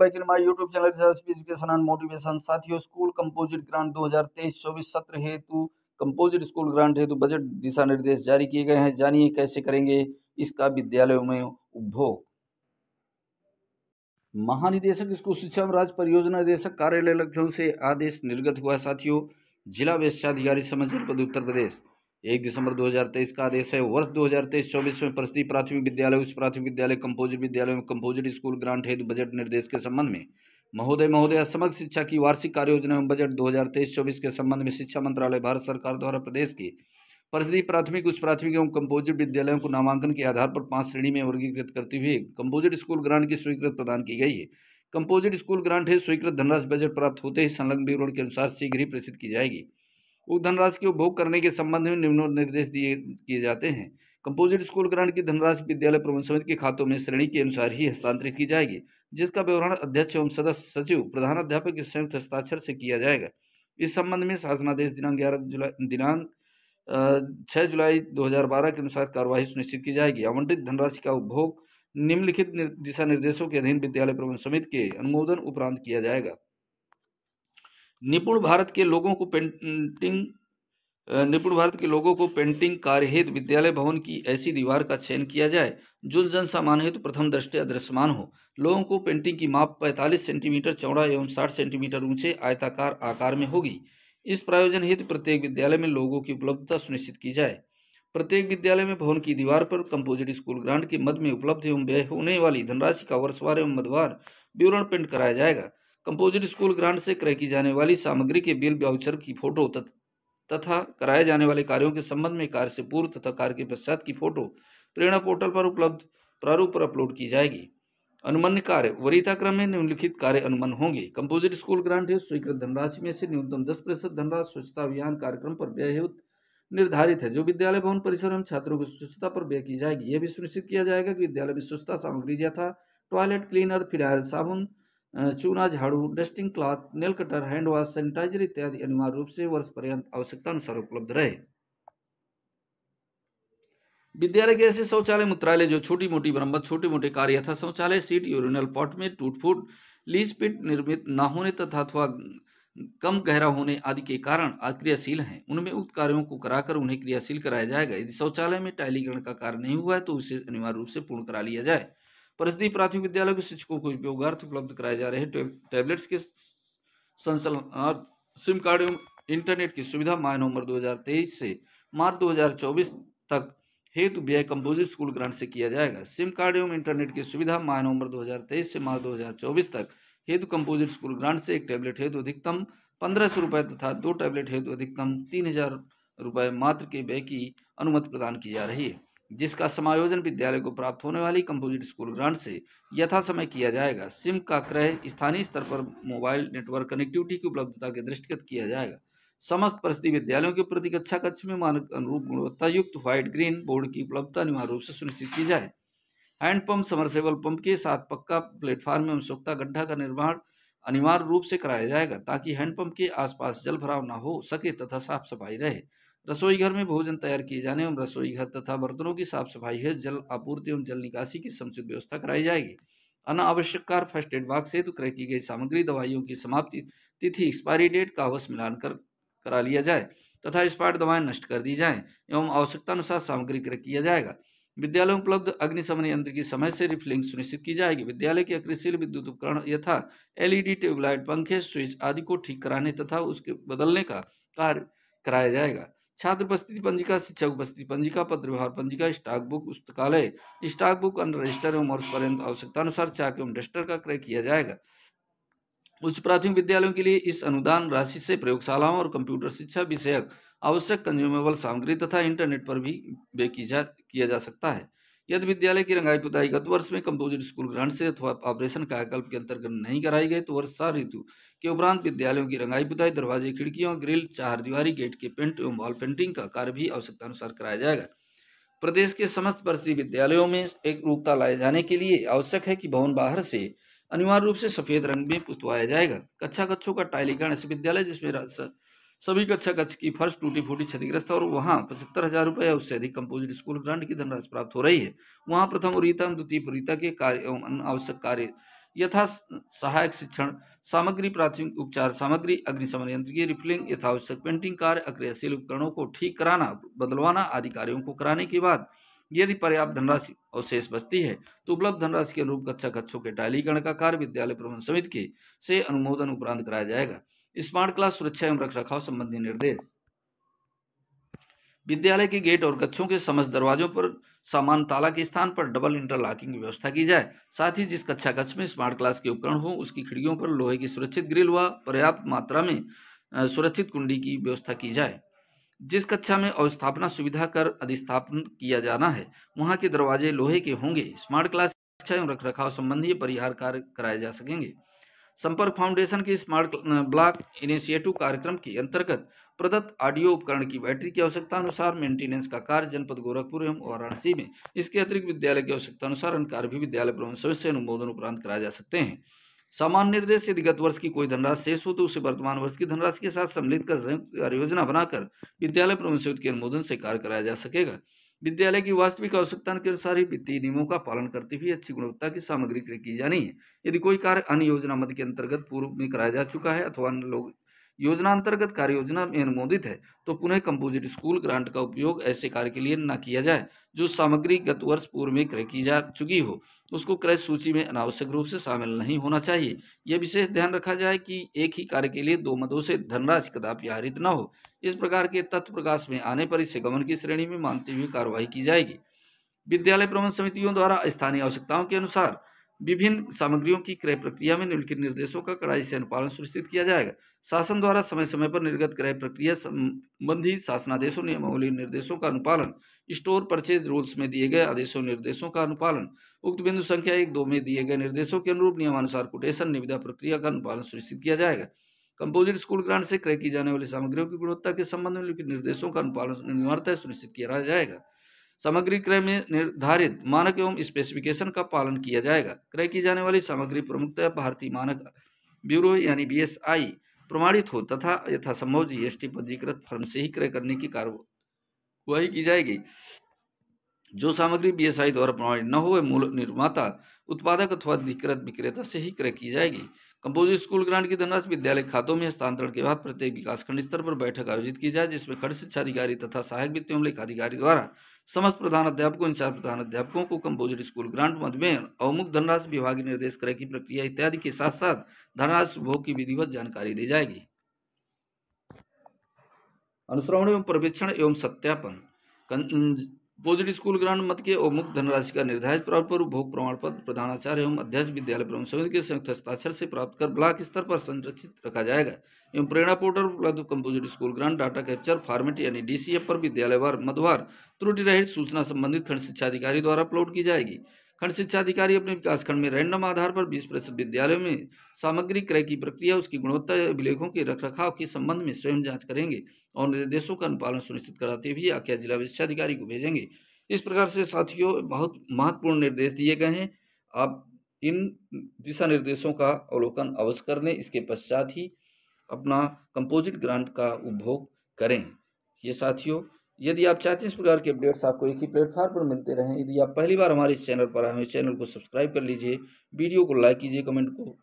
back in my YouTube channel research education and motivation साथियों school composite grant 2023-24 सत्र हेतु composite school grant हेतु budget दिशा निर्देश जारी किए गए हैं जानिए कैसे करेंगे इसका विद्यालयों में उपभोग महानिदेशक स्कूल शिक्षा एवं राज्य परियोजना निदेशक कार्यालय लखनऊ से आदेश निर्गत हुआ साथियों जिला वेशाधिकारी समझ जनपद उत्तर प्रदेश एक दिसंबर 2023 का आदेश है वर्ष 2023-24 में प्रस्ती प्राथमिक विद्यालय उच्च प्राथमिक विद्यालय कंपोजिट विद्यालय में कंपोजिट स्कूल ग्रांट हेतु बजट निर्देश के संबंध में महोदय महोदय समग्र शिक्षा की वार्षिक कार्य योजना एवं बजट 2023-24 के संबंध में शिक्षा मंत्रालय भारत सरकार द्वारा प्रदेश के प्रसदी प्राथमिक उच्च प्राथमिक एवं कंपोजिट विद्यालयों को नामांकन के आधार पर पांच श्रेणी में वर्गीकृत करते हुए कंपोजिट स्कूल ग्रांट की स्वीकृत प्रदान की गई है कंपोजिट स्कूल ग्रांट है स्वीकृत धनराशि बजट प्राप्त होते ही संलग्न विवरण के अनुसार शीघ्र ही प्रेषित की जाएगी उक्त धनराशि के उपभोग करने के संबंध में निम्न निर्देश दिए किए जाते हैं कंपोजिट स्कूल ग्रांट की धनराशि विद्यालय प्रबंध समिति के खातों में श्रेणी के अनुसार ही हस्तांतरित की जाएगी जिसका विवरण अध्यक्ष एवं सदस्य सचिव प्रधानाध्यापक के संयुक्त हस्ताक्षर से किया जाएगा इस संबंध में शासनादेश दिनांक ग्यारह जुलाई दिनांक छः जुलाई 2012 के अनुसार कार्यवाही सुनिश्चित की जाएगी आवंटित धनराशि का उपभोग निम्नलिखित दिशा निर्देशों के अधीन विद्यालय प्रबंध समिति के अनुमोदन उपरांत किया जाएगा निपुण भारत के लोगों को पेंटिंग निपुण भारत के लोगों को पेंटिंग कार्य हेतु विद्यालय भवन की ऐसी दीवार का चयन किया जाए जो जन सामान्य हेतु प्रथम दृष्टि दृश्यमान हो लोगों को पेंटिंग की माप 45 सेंटीमीटर चौड़ा एवं 60 सेंटीमीटर ऊंचे आयताकार आकार में होगी इस प्रायोजन हेतु प्रत्येक विद्यालय में लोगों की उपलब्धता सुनिश्चित की जाए प्रत्येक विद्यालय में भवन की दीवार पर कंपोजिट स्कूल ग्रांड के मध्य में उपलब्ध एवं व्यय होने वाली धनराशि का वर्षवार एवं मधवार विवरण पेंट कराया जाएगा कंपोजिट स्कूल ग्रांट से क्रय की जाने वाली सामग्री के बिल ब्याउचर की फोटो तथा कराए जाने वाले कार्यों के संबंध में कार्य से पूर्व तथा कार्य के पश्चात की फोटो प्रेरणा पोर्टल पर उपलब्ध प्रारूप पर अपलोड की जाएगी अनुमन्य कार्य वरीयता क्रम में निम्नलिखित कार्य अनुमन होंगे कंपोजिट स्कूल ग्रांट है स्वीकृत धनराशि में से न्यूनतम दस प्रतिशत धनराशि स्वच्छता अभियान कार्यक्रम पर व्यय हेतु निर्धारित है जो विद्यालय भवन परिसर में छात्रों की स्वच्छता पर व्यय की जाएगी यह भी सुनिश्चित किया जाएगा कि विद्यालय में स्वच्छता सामग्री जैसा टॉयलेट क्लीनर फिनाइल साबुन चूना झाड़ू dusting cloth nail cutter hand wash sanitiser इत्यादि अनिवार्य रूप से वर्ष पर्यंत आवश्यकतानुसार उपलब्ध रहे विद्यालय के ऐसे शौचालय मूत्रालय जो छोटी मोटी मरम्मत छोटे मोटे कार्य यथा शौचालय सीट यूरिनल पॉट में टूट फूट लीज पिट निर्मित न होने तथा अथवा कम गहरा होने आदि के कारण अक्रियाशील हैं उनमें उक्त कार्यों को कराकर उन्हें क्रियाशील कराया जाएगा यदि शौचालय में टाइलीकरण का कार्य नहीं हुआ है तो उसे अनिवार्य रूप से पूर्ण करा लिया जाए परिषदीय प्राथमिक विद्यालय के शिक्षकों को उपयोगार्थ उपलब्ध कराए जा रहे टैबलेट्स के संचालन सिम कार्ड एवं इंटरनेट की सुविधा माह नवंबर दो से मार्च दो तक हेतु व्यय कम्पोजिट स्कूल ग्रांट से किया जाएगा सिम कार्ड एवं इंटरनेट की सुविधा माह नवंबर 2023 से मार्च 2024 तक हेतु कंपोजिट स्कूल ग्रांट से एक टैबलेट हेतु अधिकतम पंद्रह सौ रुपये तथा दो टैबलेट हेतु अधिकतम तीन हजार रुपये मात्र के व्यय की अनुमति प्रदान की जा रही है जिसका समायोजन विद्यालय को प्राप्त होने वाली कंपोजिट स्कूल ग्रांट से यथा समय किया जाएगा सिम का क्रय स्थानीय स्तर पर मोबाइल नेटवर्क कनेक्टिविटी की उपलब्धता के दृष्टिगत किया जाएगा समस्त परिस्थिति विद्यालयों के प्रति कक्षा कक्ष में मानक अनुरूप गुणवत्ता युक्त व्हाइट ग्रीन बोर्ड की उपलब्धता अनिवार्य रूप से सुनिश्चित की जाए हैंडपम्प समरसेबल पंप के साथ पक्का प्लेटफार्म एवं सोख्ता गड्ढा का निर्माण अनिवार्य रूप से कराया जाएगा ताकि हैंडपंप के आसपास जल भराव न हो सके तथा साफ सफाई रहे रसोई घर में भोजन तैयार किए जाने एवं रसोई घर तथा बर्तनों की साफ सफाई है जल आपूर्ति एवं जल निकासी की समुचित व्यवस्था कराई जाएगी अनावश्यक कार फर्स्ट एड बॉक्स हेतु क्रय की गई सामग्री दवाइयों की समाप्ति तिथि एक्सपायरी डेट का अवश्य मिलान कर करा लिया जाए तथा एक्सपायर्ड दवाएं नष्ट कर दी जाएं एवं आवश्यकतानुसार सामग्री क्रय किया जाएगा विद्यालय में उपलब्ध अग्निशमन यंत्र की समय से रिफिलिंग सुनिश्चित की जाएगी विद्यालय के अक्रिशील विद्युत उपकरण यथा एलईडी ट्यूबलाइट पंखे स्विच आदि को ठीक कराने तथा उसके बदलने का कार्य कराया जाएगा छात्र उपस्थिति पंजिका शिक्षक उपस्थिति पंजिका पत्र व्यवहार पंजिका स्टॉक बुक पुस्तकालय स्टॉक बुक अंडर रजिस्टर एवं वर्ष आवश्यकता अनुसार चाक एवं रजिस्टर का क्रय किया जाएगा उच्च प्राथमिक विद्यालयों के लिए इस अनुदान राशि से प्रयोगशालाओं और कंप्यूटर शिक्षा विषयक आवश्यक कंज्यूमेबल सामग्री तथा इंटरनेट पर भी वे की जा किया जा सकता है यदि विद्यालय की रंगाई पुताई गत वर्ष में कंपोजिट स्कूल ग्रांट से अथवा ऑपरेशन कायाकल्प के अंतर्गत नहीं कराई गई तो वर्षा ऋतु के उपरांत विद्यालयों की रंगाई पुताई दरवाजे खिड़कियों ग्रिल चार दीवारी गेट के पेंट एवं वॉल पेंटिंग का कार्य भी आवश्यकता अनुसार कराया जाएगा प्रदेश के समस्त वर्षीय विद्यालयों में एक रूपता लाए जाने के लिए आवश्यक है कि भवन बाहर से अनिवार्य रूप से सफेद रंग में पुतवाया जाएगा कक्षा कक्षों का टाइलीकरण ऐसे विद्यालय जिसमें सभी कक्षा कक्ष अच्छा की फर्श टूटी फूटी क्षतिग्रस्त और वहाँ पचहत्तर हजार रुपये या उससे अधिक कंपोजिट स्कूल ग्रांट की धनराशि प्राप्त हो रही है वहाँ प्रथम वरीयता एवं द्वितीय वरीयता के कार्य एवं अन्य आवश्यक कार्य यथा सहायक शिक्षण सामग्री प्राथमिक उपचार सामग्री अग्निशमन यंत्र की रिफिलिंग यथावश्यक पेंटिंग कार्य अक्रियाशील उपकरणों को ठीक कराना बदलवाना आदि कार्यों को कराने के बाद यदि पर्याप्त धनराशि अवशेष बचती है तो उपलब्ध धनराशि के अनुरूप कक्षा कक्षों के टाइलीकरण का कार्य विद्यालय प्रबंध समिति के से अनुमोदन उपरांत कराया जाएगा स्मार्ट क्लास सुरक्षा एवं रखरखाव संबंधी निर्देश विद्यालय के गेट और गच्छों के समस्त दरवाजों पर सामान ताला के स्थान पर डबल इंटरलॉकिंग व्यवस्था की जाए साथ ही जिस कक्षा कक्ष में स्मार्ट क्लास के उपकरण हो उसकी खिड़कियों पर लोहे की सुरक्षित ग्रिल व पर्याप्त मात्रा में सुरक्षित कुंडी की व्यवस्था की जाए जिस कक्षा में अवस्थापना सुविधा कर अधिस्थापन किया जाना है वहाँ के दरवाजे लोहे के होंगे स्मार्ट क्लास कक्षा एवं रख संबंधी परिहार कार्य कराए जा सकेंगे संपर्क फाउंडेशन की स्मार्ट ब्लॉक इनिशिएटिव कार्यक्रम के अंतर्गत प्रदत्त ऑडियो उपकरण की बैटरी की आवश्यकता अनुसार मेंटेनेंस का कार्य जनपद गोरखपुर एवं वाराणसी में इसके अतिरिक्त विद्यालय की आवश्यकता अनुसार अन्य कार्य भी विद्यालय प्रमुख सदस्य अनुमोदन उपरांत कराए जा सकते हैं सामान्य निर्देश यदि गत वर्ष की कोई धनराशि शेष हो तो उसे वर्तमान वर्ष की धनराशि के साथ सम्मिलित कर संयुक्त कार्य योजना बनाकर विद्यालय प्रमुख के अनुमोदन से कार्य कराया जा सकेगा विद्यालय की वास्तविक आवश्यकता के अनुसार ही वित्तीय नियमों का पालन करते हुए अच्छी गुणवत्ता की सामग्री की जानी है यदि कोई कार्य अन्य योजना मद के अंतर्गत पूर्व में कराया जा चुका है अथवा लोग योजना अंतर्गत कार्य योजना में अनुमोदित है तो पुनः कंपोजिट स्कूल ग्रांट का उपयोग ऐसे कार्य के लिए न किया जाए जो सामग्री गत वर्ष पूर्व में क्रय की जा चुकी हो उसको क्रय सूची में अनावश्यक रूप से शामिल नहीं होना चाहिए यह विशेष ध्यान रखा जाए कि एक ही कार्य के लिए दो मदों से धनराशि कदापि हारित न हो इस प्रकार के तत्व प्रकाश में आने पर इसे गमन की श्रेणी में मानते हुए कार्रवाई की जाएगी विद्यालय प्रबंध समितियों द्वारा स्थानीय आवश्यकताओं के अनुसार विभिन्न सामग्रियों की क्रय प्रक्रिया में निम्नलिखित निर्देशों का कड़ाई से अनुपालन सुनिश्चित किया जाएगा शासन द्वारा समय समय पर निर्गत क्रय प्रक्रिया संबंधी शासनादेशों नियमावली निर्देशों का अनुपालन स्टोर परचेज रूल्स में दिए गए आदेशों निर्देशों का अनुपालन उक्त बिंदु संख्या एक दो में दिए गए निर्देशों के अनुरूप नियमानुसार कोटेशन निविदा प्रक्रिया का अनुपालन सुनिश्चित किया जाएगा कंपोजिट स्कूल ग्रांट से क्रय की जाने वाली सामग्रियों की गुणवत्ता के संबंध में निर्देशों का अनुपालन अनिवार्यता सुनिश्चित किया जाएगा सामग्री क्रय में निर्धारित मानक एवं स्पेसिफिकेशन का पालन किया जाएगा क्रय की जाने वाली सामग्री प्रमुखतः भारतीय मानक ब्यूरो यानी बीएसआई प्रमाणित हो तथा यथासंभव जीएसटी पंजीकृत फर्म से ही क्रय करने की कार्रवाई की जाएगी जो सामग्री बीएसआई द्वारा प्रमाणित न हो मूल निर्माता उत्पादक अथवा अधिकृत विक्रेता से ही क्रय की जाएगी कंपोजिट स्कूल ग्रांट की धनराशि विद्यालय खातों में हस्तांतरण के बाद प्रत्येक विकासखंड स्तर पर बैठक आयोजित की जाए जिसमें खंड शिक्षा अधिकारी तथा सहायक वित्त एवं लेखाधिकारी द्वारा समस्त प्रधान अध्यापकों इन चार प्रधान अध्यापकों को कंपोजिट स्कूल ग्रांट में अवमुख धनराशि विभाग निर्देश क्रय की प्रक्रिया इत्यादि के साथ साथ धनराशि उपभोग की विधिवत जानकारी दी जाएगी अनुश्रवण एवं प्रवेक्षण एवं सत्यापन पॉजिटिव स्कूल ग्रांड मत के और मुक्त धनराशि का निर्धारित प्राप्त पर उपभोग प्रमाण पत्र प्रधानाचार्य एवं अध्यक्ष विद्यालय प्रमुख समिति के संयुक्त हस्ताक्षर से प्राप्त कर ब्लॉक स्तर पर संरक्षित रखा जाएगा एवं प्रेरणा पोर्टल उपलब्ध composite school grant data capture format यानी डीसीएफ पर विद्यालयवार मधवार त्रुटि रहित सूचना संबंधित खंड शिक्षा अधिकारी द्वारा अपलोड की जाएगी खंड शिक्षा अधिकारी अपने विकासखंड में रैंडम आधार पर बीस प्रतिशत विद्यालयों में सामग्री क्रय की प्रक्रिया उसकी गुणवत्ता अभिलेखों के रखरखाव के संबंध में स्वयं जांच करेंगे और निर्देशों का अनुपालन सुनिश्चित कराते हुए आख्या जिला शिक्षा अधिकारी को भेजेंगे इस प्रकार से साथियों बहुत महत्वपूर्ण निर्देश दिए गए हैं आप इन दिशा निर्देशों का अवलोकन अवश्य कर लें इसके पश्चात ही अपना कंपोजिट ग्रांट का उपभोग करें ये साथियों यदि आप चाहते हैं इस प्रकार के अपडेट्स आपको एक ही प्लेटफॉर्म पर मिलते रहें यदि आप पहली बार हमारे इस चैनल पर हैं चैनल को सब्सक्राइब कर लीजिए वीडियो को लाइक कीजिए कमेंट को